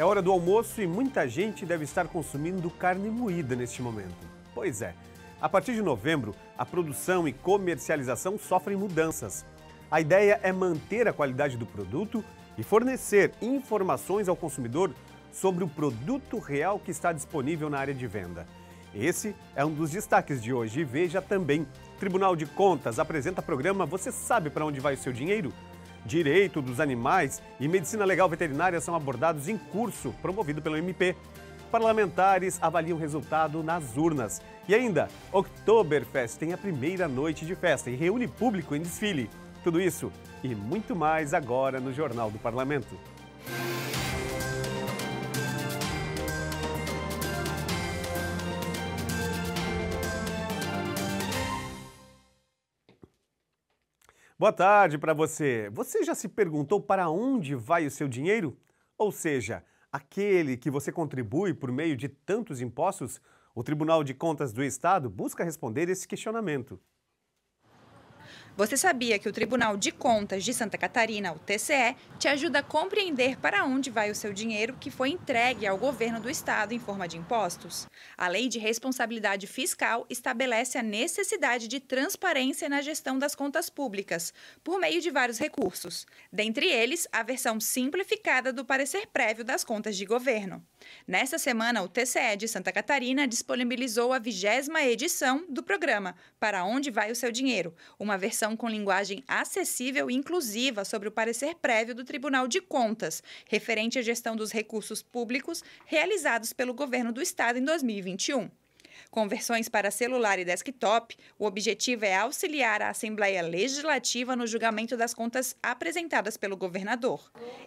É hora do almoço e muita gente deve estar consumindo carne moída neste momento. Pois é, a partir de novembro, a produção e comercialização sofrem mudanças. A ideia é manter a qualidade do produto e fornecer informações ao consumidor sobre o produto real que está disponível na área de venda. Esse é um dos destaques de hoje. Veja também: Tribunal de Contas apresenta programa Você Sabe para Onde Vai o Seu Dinheiro? direito dos animais e medicina legal veterinária são abordados em curso promovido pelo MP. Parlamentares avaliam resultado nas urnas. E ainda, Oktoberfest tem a primeira noite de festa e reúne público em desfile. Tudo isso e muito mais agora no Jornal do Parlamento. Boa tarde para você. Você já se perguntou para onde vai o seu dinheiro? Ou seja, aquele que você contribui por meio de tantos impostos? O Tribunal de Contas do Estado busca responder esse questionamento. Você sabia que o Tribunal de Contas de Santa Catarina, o TCE, te ajuda a compreender para onde vai o seu dinheiro que foi entregue ao governo do estado em forma de impostos? A Lei de Responsabilidade Fiscal estabelece a necessidade de transparência na gestão das contas públicas, por meio de vários recursos, dentre eles a versão simplificada do parecer prévio das contas de governo. Nesta semana, o TCE de Santa Catarina disponibilizou a vigésima edição do programa Para Onde Vai o Seu Dinheiro, uma versão com linguagem acessível e inclusiva sobre o parecer prévio do Tribunal de Contas, referente à gestão dos recursos públicos realizados pelo governo do Estado em 2021. Com versões para celular e desktop, o objetivo é auxiliar a Assembleia Legislativa no julgamento das contas apresentadas pelo governador.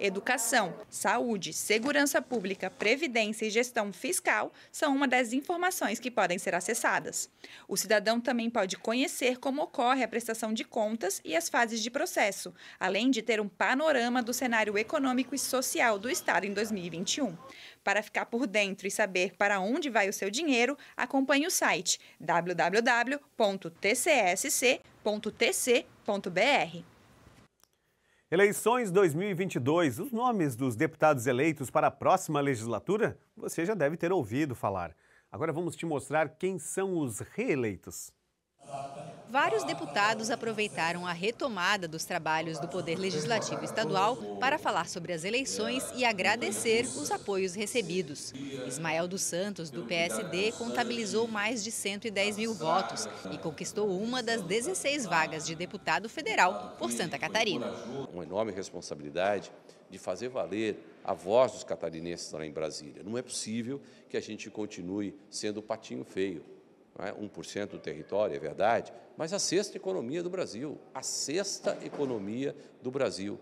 Educação, saúde, segurança pública, previdência e gestão fiscal são uma das informações que podem ser acessadas. O cidadão também pode conhecer como ocorre a prestação de contas e as fases de processo, além de ter um panorama do cenário econômico e social do Estado em 2021. Para ficar por dentro e saber para onde vai o seu dinheiro, acompanhe o site www.tcsc.tc.br. Eleições 2022. Os nomes dos deputados eleitos para a próxima legislatura você já deve ter ouvido falar. Agora vamos te mostrar quem são os reeleitos vários deputados aproveitaram a retomada dos trabalhos do Poder Legislativo Estadual para falar sobre as eleições e agradecer os apoios recebidos. Ismael dos Santos, do PSD, contabilizou mais de 110 mil votos e conquistou uma das 16 vagas de deputado federal por Santa Catarina. Uma enorme responsabilidade de fazer valer a voz dos catarinenses lá em Brasília. Não é possível que a gente continue sendo o patinho feio é? 1% do território, é verdade, mas a sexta economia do Brasil, a sexta economia do Brasil.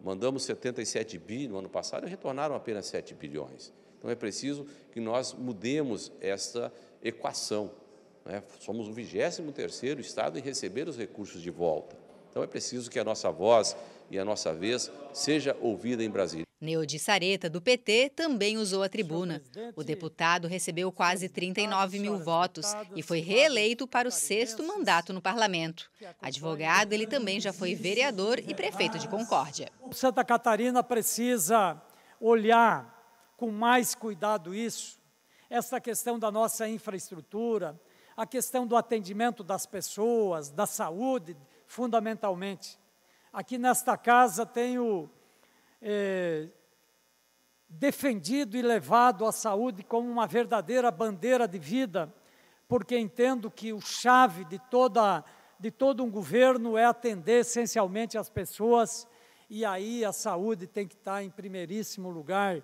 Mandamos 77 bi no ano passado e retornaram apenas 7 bilhões. Então é preciso que nós mudemos essa equação. É? Somos o 23º estado em receber os recursos de volta. Então é preciso que a nossa voz e a nossa vez seja ouvida em Brasília. Neodi Sareta, do PT, também usou a tribuna. O deputado recebeu quase 39 mil votos e foi reeleito para o sexto mandato no parlamento. Advogado, ele também já foi vereador e prefeito de Concórdia. Santa Catarina precisa olhar com mais cuidado isso, essa questão da nossa infraestrutura, a questão do atendimento das pessoas, da saúde, fundamentalmente. Aqui nesta casa tenho é, defendido e levado à saúde como uma verdadeira bandeira de vida, porque entendo que o chave de, toda, de todo um governo é atender essencialmente as pessoas, e aí a saúde tem que estar em primeiríssimo lugar.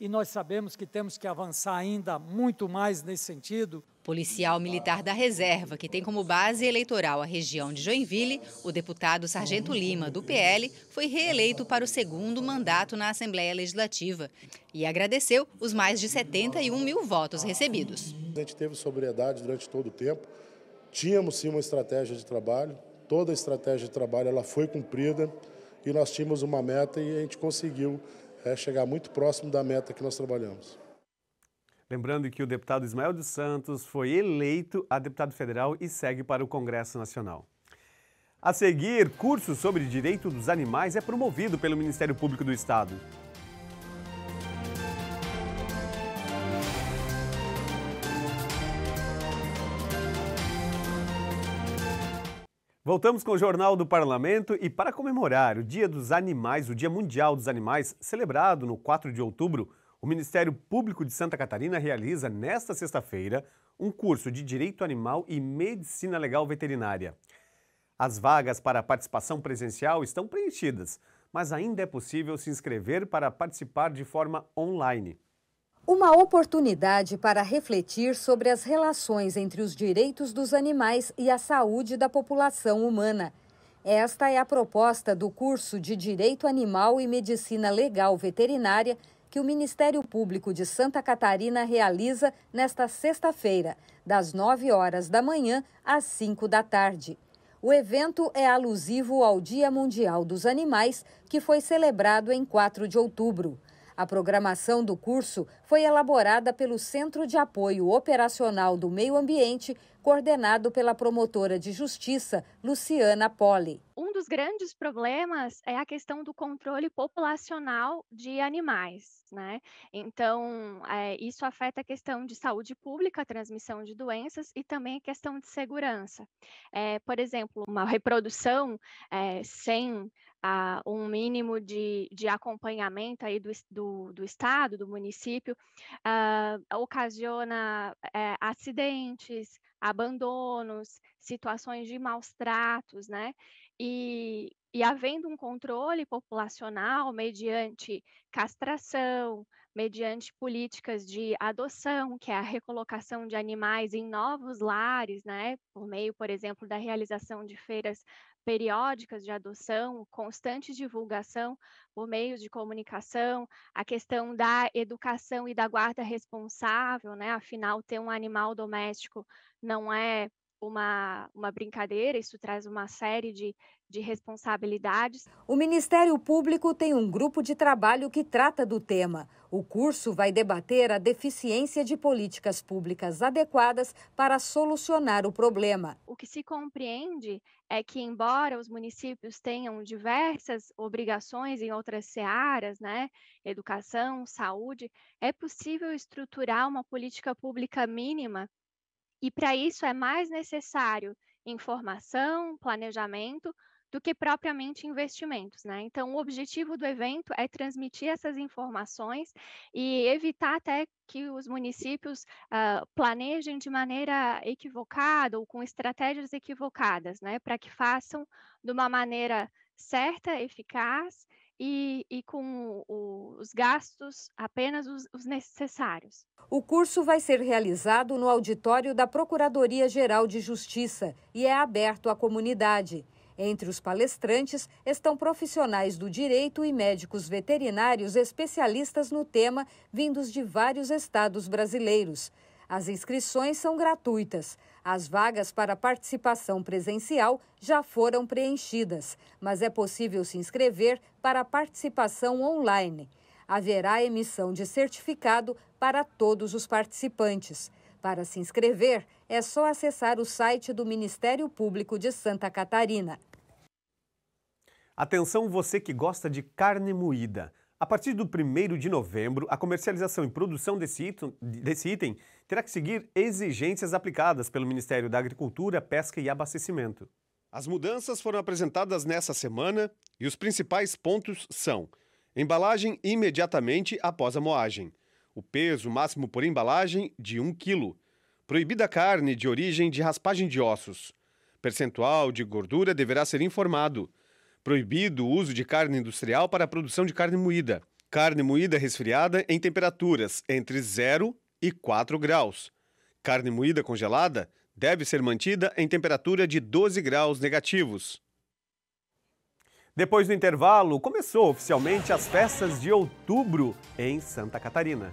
E nós sabemos que temos que avançar ainda muito mais nesse sentido policial militar da reserva, que tem como base eleitoral a região de Joinville, o deputado Sargento Lima, do PL, foi reeleito para o segundo mandato na Assembleia Legislativa e agradeceu os mais de 71 mil votos recebidos. A gente teve sobriedade durante todo o tempo, tínhamos sim uma estratégia de trabalho, toda a estratégia de trabalho ela foi cumprida e nós tínhamos uma meta e a gente conseguiu é, chegar muito próximo da meta que nós trabalhamos. Lembrando que o deputado Ismael dos Santos foi eleito a deputado federal e segue para o Congresso Nacional. A seguir, curso sobre direito dos animais é promovido pelo Ministério Público do Estado. Voltamos com o Jornal do Parlamento e para comemorar o Dia dos Animais, o Dia Mundial dos Animais, celebrado no 4 de outubro, o Ministério Público de Santa Catarina realiza nesta sexta-feira um curso de Direito Animal e Medicina Legal Veterinária. As vagas para a participação presencial estão preenchidas, mas ainda é possível se inscrever para participar de forma online. Uma oportunidade para refletir sobre as relações entre os direitos dos animais e a saúde da população humana. Esta é a proposta do curso de Direito Animal e Medicina Legal Veterinária que o Ministério Público de Santa Catarina realiza nesta sexta-feira, das 9 horas da manhã às 5 da tarde. O evento é alusivo ao Dia Mundial dos Animais, que foi celebrado em 4 de outubro. A programação do curso foi elaborada pelo Centro de Apoio Operacional do Meio Ambiente, coordenado pela promotora de justiça Luciana Poli. Um dos grandes problemas é a questão do controle populacional de animais, né? Então, é, isso afeta a questão de saúde pública, transmissão de doenças e também a questão de segurança. É, por exemplo, uma reprodução é, sem a um mínimo de, de acompanhamento aí do, do, do Estado, do município, uh, ocasiona eh, acidentes, abandonos, situações de maus tratos, né? E, e havendo um controle populacional mediante castração, mediante políticas de adoção, que é a recolocação de animais em novos lares, né, por meio, por exemplo, da realização de feiras periódicas de adoção, constante divulgação por meios de comunicação, a questão da educação e da guarda responsável, né? Afinal, ter um animal doméstico não é uma, uma brincadeira, isso traz uma série de, de responsabilidades. O Ministério Público tem um grupo de trabalho que trata do tema. O curso vai debater a deficiência de políticas públicas adequadas para solucionar o problema. O que se compreende é que, embora os municípios tenham diversas obrigações em outras searas, né, educação, saúde, é possível estruturar uma política pública mínima e para isso é mais necessário informação, planejamento, do que propriamente investimentos, né? Então, o objetivo do evento é transmitir essas informações e evitar até que os municípios uh, planejem de maneira equivocada ou com estratégias equivocadas, né? Para que façam de uma maneira certa, eficaz e, e com o, os gastos apenas os, os necessários. O curso vai ser realizado no auditório da Procuradoria-Geral de Justiça e é aberto à comunidade. Entre os palestrantes estão profissionais do direito e médicos veterinários especialistas no tema, vindos de vários estados brasileiros. As inscrições são gratuitas. As vagas para participação presencial já foram preenchidas, mas é possível se inscrever para participação online. Haverá emissão de certificado para todos os participantes. Para se inscrever, é só acessar o site do Ministério Público de Santa Catarina. Atenção você que gosta de carne moída. A partir do 1 de novembro, a comercialização e produção desse item, desse item terá que seguir exigências aplicadas pelo Ministério da Agricultura, Pesca e Abastecimento. As mudanças foram apresentadas nessa semana e os principais pontos são: embalagem imediatamente após a moagem, o peso máximo por embalagem de 1 kg, proibida carne de origem de raspagem de ossos, percentual de gordura deverá ser informado. Proibido o uso de carne industrial para a produção de carne moída. Carne moída resfriada em temperaturas entre 0 e 4 graus. Carne moída congelada deve ser mantida em temperatura de 12 graus negativos. Depois do intervalo, começou oficialmente as festas de outubro em Santa Catarina.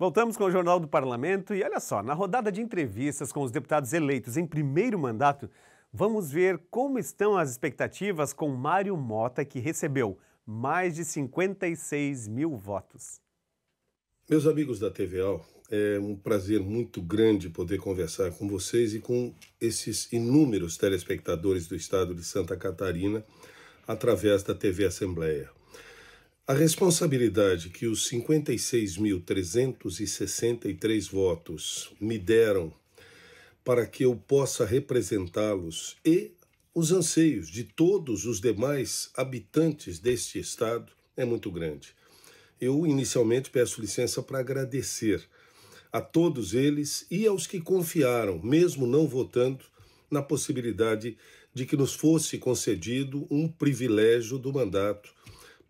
Voltamos com o Jornal do Parlamento e olha só, na rodada de entrevistas com os deputados eleitos em primeiro mandato, vamos ver como estão as expectativas com Mário Mota, que recebeu mais de 56 mil votos. Meus amigos da TVAL, é um prazer muito grande poder conversar com vocês e com esses inúmeros telespectadores do estado de Santa Catarina através da TV Assembleia. A responsabilidade que os 56.363 votos me deram para que eu possa representá-los e os anseios de todos os demais habitantes deste estado é muito grande. Eu inicialmente peço licença para agradecer a todos eles e aos que confiaram, mesmo não votando, na possibilidade de que nos fosse concedido um privilégio do mandato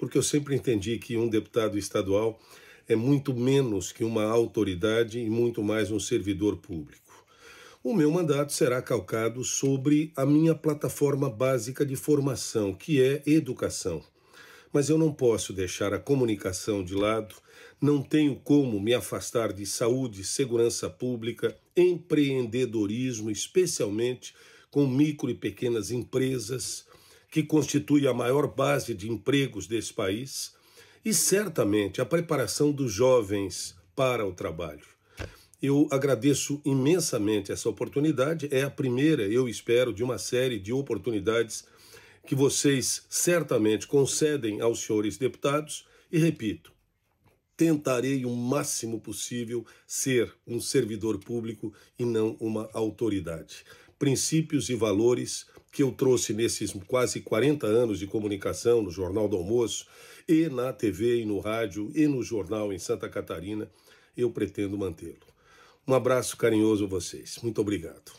porque eu sempre entendi que um deputado estadual é muito menos que uma autoridade e muito mais um servidor público. O meu mandato será calcado sobre a minha plataforma básica de formação, que é educação. Mas eu não posso deixar a comunicação de lado, não tenho como me afastar de saúde, segurança pública, empreendedorismo, especialmente com micro e pequenas empresas que constitui a maior base de empregos desse país, e certamente a preparação dos jovens para o trabalho. Eu agradeço imensamente essa oportunidade, é a primeira, eu espero, de uma série de oportunidades que vocês certamente concedem aos senhores deputados, e repito, tentarei o máximo possível ser um servidor público e não uma autoridade. Princípios e valores que eu trouxe nesses quase 40 anos de comunicação no Jornal do Almoço, e na TV, e no rádio, e no jornal em Santa Catarina, eu pretendo mantê-lo. Um abraço carinhoso a vocês. Muito obrigado.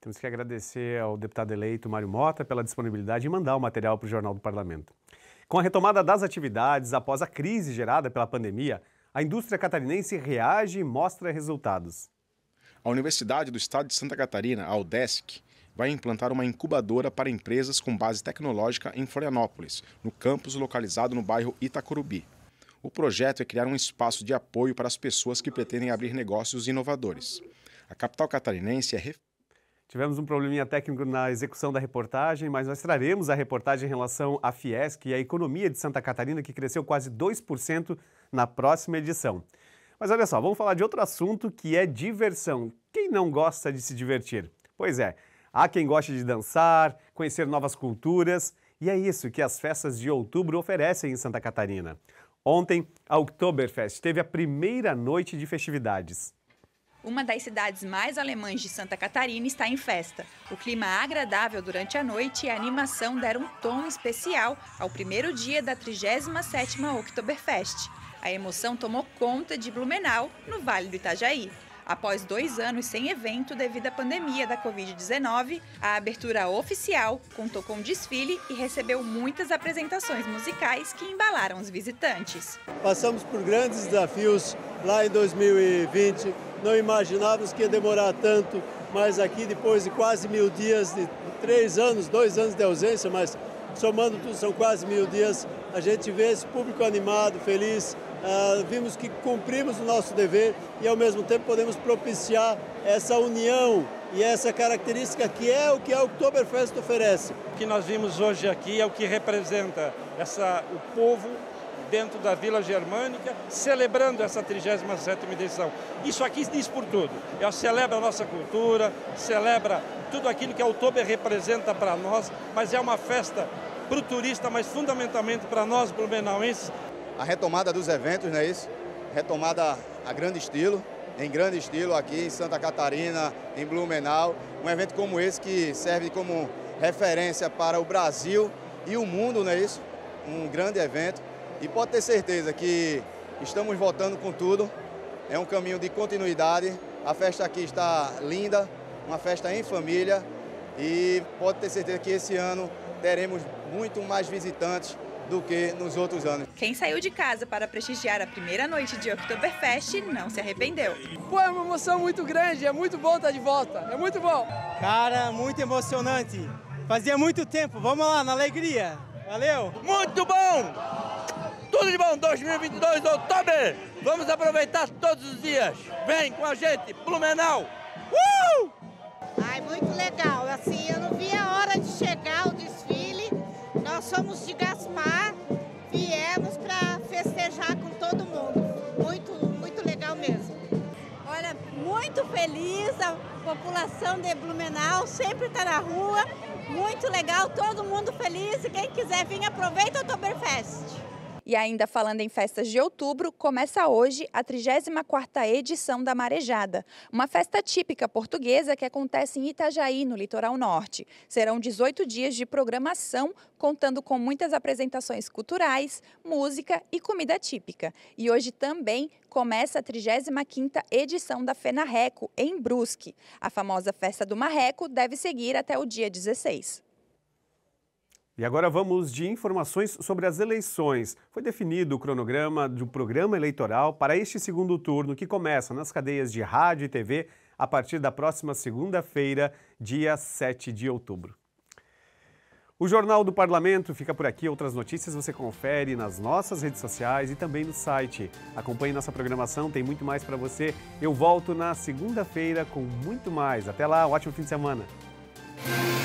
Temos que agradecer ao deputado eleito Mário Mota pela disponibilidade de mandar o material para o Jornal do Parlamento. Com a retomada das atividades após a crise gerada pela pandemia, a indústria catarinense reage e mostra resultados. A Universidade do Estado de Santa Catarina, a UDESC, vai implantar uma incubadora para empresas com base tecnológica em Florianópolis, no campus localizado no bairro Itacurubi. O projeto é criar um espaço de apoio para as pessoas que pretendem abrir negócios inovadores. A capital catarinense é ref... Tivemos um probleminha técnico na execução da reportagem, mas nós traremos a reportagem em relação à Fiesc e à economia de Santa Catarina, que cresceu quase 2% na próxima edição. Mas olha só, vamos falar de outro assunto que é diversão. Quem não gosta de se divertir? Pois é, Há quem goste de dançar, conhecer novas culturas, e é isso que as festas de outubro oferecem em Santa Catarina. Ontem, a Oktoberfest teve a primeira noite de festividades. Uma das cidades mais alemãs de Santa Catarina está em festa. O clima agradável durante a noite e a animação deram um tom especial ao primeiro dia da 37ª Oktoberfest. A emoção tomou conta de Blumenau, no Vale do Itajaí após dois anos sem evento devido à pandemia da Covid-19, a abertura oficial contou com desfile e recebeu muitas apresentações musicais que embalaram os visitantes. Passamos por grandes desafios lá em 2020. Não imaginávamos que ia demorar tanto, mas aqui depois de quase mil dias, de três anos, dois anos de ausência, mas somando tudo são quase mil dias, a gente vê esse público animado, feliz, ah, vimos que cumprimos o nosso dever e, ao mesmo tempo, podemos propiciar essa união e essa característica que é o que a Oktoberfest oferece. O que nós vimos hoje aqui é o que representa essa, o povo dentro da Vila Germânica, celebrando essa 37ª edição. Isso aqui diz por tudo. Ela é, celebra a nossa cultura, celebra tudo aquilo que a Oktober representa para nós, mas é uma festa para o turista, mas fundamentalmente para nós blumenauenses, a retomada dos eventos, não é isso? Retomada a grande estilo, em grande estilo aqui em Santa Catarina, em Blumenau. Um evento como esse que serve como referência para o Brasil e o mundo, não é isso? Um grande evento. E pode ter certeza que estamos voltando com tudo. É um caminho de continuidade. A festa aqui está linda, uma festa em família. E pode ter certeza que esse ano teremos muito mais visitantes do que nos outros anos. Quem saiu de casa para prestigiar a primeira noite de Oktoberfest não se arrependeu. Pô, é uma emoção muito grande, é muito bom estar tá de volta, é muito bom. Cara, muito emocionante. Fazia muito tempo, vamos lá, na alegria. Valeu! Muito bom! Tudo de bom, 2022, outubro! Vamos aproveitar todos os dias. Vem com a gente, Blumenau! Uh! Ai, muito legal. Assim, eu não vi a hora de chegar nós somos de Gaspar, viemos para festejar com todo mundo. Muito, muito legal mesmo. Olha, muito feliz, a população de Blumenau sempre está na rua. Muito legal, todo mundo feliz e quem quiser vir aproveita o Oktoberfest. E ainda falando em festas de outubro, começa hoje a 34ª edição da Marejada, uma festa típica portuguesa que acontece em Itajaí, no litoral norte. Serão 18 dias de programação, contando com muitas apresentações culturais, música e comida típica. E hoje também começa a 35ª edição da Reco em Brusque. A famosa festa do Marreco deve seguir até o dia 16. E agora vamos de informações sobre as eleições. Foi definido o cronograma do programa eleitoral para este segundo turno, que começa nas cadeias de rádio e TV a partir da próxima segunda-feira, dia 7 de outubro. O Jornal do Parlamento fica por aqui. Outras notícias você confere nas nossas redes sociais e também no site. Acompanhe nossa programação, tem muito mais para você. Eu volto na segunda-feira com muito mais. Até lá, um ótimo fim de semana.